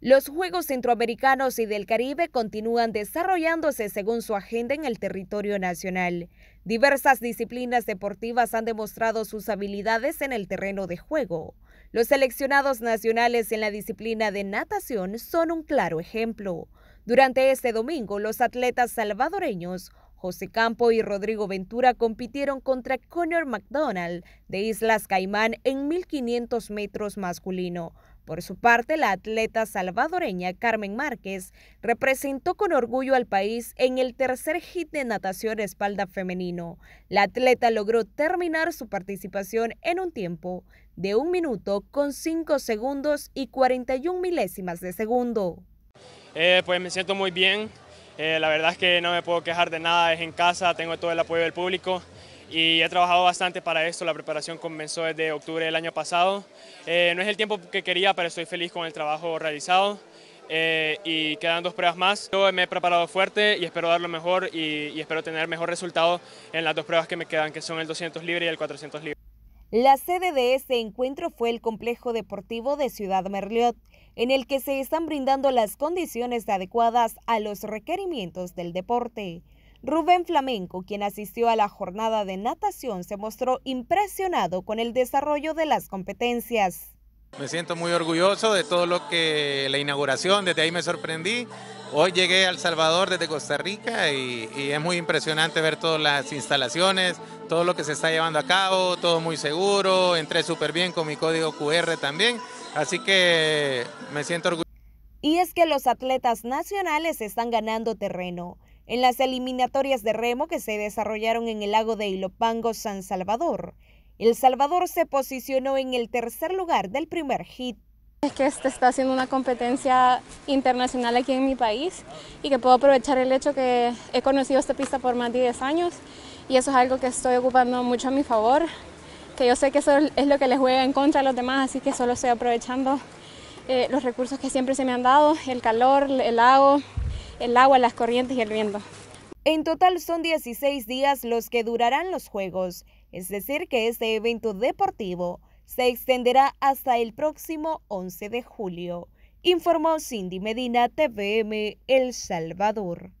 Los Juegos Centroamericanos y del Caribe continúan desarrollándose según su agenda en el territorio nacional. Diversas disciplinas deportivas han demostrado sus habilidades en el terreno de juego. Los seleccionados nacionales en la disciplina de natación son un claro ejemplo. Durante este domingo, los atletas salvadoreños José Campo y Rodrigo Ventura compitieron contra Connor McDonald de Islas Caimán en 1500 metros masculino, por su parte, la atleta salvadoreña Carmen Márquez representó con orgullo al país en el tercer hit de natación espalda femenino. La atleta logró terminar su participación en un tiempo de un minuto con 5 segundos y 41 milésimas de segundo. Eh, pues me siento muy bien. Eh, la verdad es que no me puedo quejar de nada, es en casa, tengo todo el apoyo del público y he trabajado bastante para esto. La preparación comenzó desde octubre del año pasado. Eh, no es el tiempo que quería, pero estoy feliz con el trabajo realizado. Eh, y quedan dos pruebas más. Yo me he preparado fuerte y espero dar lo mejor y, y espero tener mejor resultado en las dos pruebas que me quedan, que son el 200 libre y el 400 libre. La sede de este encuentro fue el Complejo Deportivo de Ciudad Merliot, en el que se están brindando las condiciones adecuadas a los requerimientos del deporte. Rubén Flamenco, quien asistió a la jornada de natación, se mostró impresionado con el desarrollo de las competencias. Me siento muy orgulloso de todo lo que la inauguración, desde ahí me sorprendí. Hoy llegué a El Salvador desde Costa Rica y, y, es muy impresionante ver todas las instalaciones, todo lo que se está llevando a cabo, todo muy seguro, entré súper bien con mi código QR también, así que me siento orgulloso. Y es que los atletas nacionales están ganando terreno en las eliminatorias de remo que se desarrollaron en el lago de Ilopango, San Salvador. El Salvador se posicionó en el tercer lugar del primer hit. Es que este está haciendo una competencia internacional aquí en mi país y que puedo aprovechar el hecho que he conocido esta pista por más de 10 años y eso es algo que estoy ocupando mucho a mi favor, que yo sé que eso es lo que les juega en contra a los demás, así que solo estoy aprovechando eh, los recursos que siempre se me han dado, el calor, el lago, el agua, las corrientes y el viento. En total son 16 días los que durarán los Juegos, es decir, que este evento deportivo se extenderá hasta el próximo 11 de julio, informó Cindy Medina TVM El Salvador.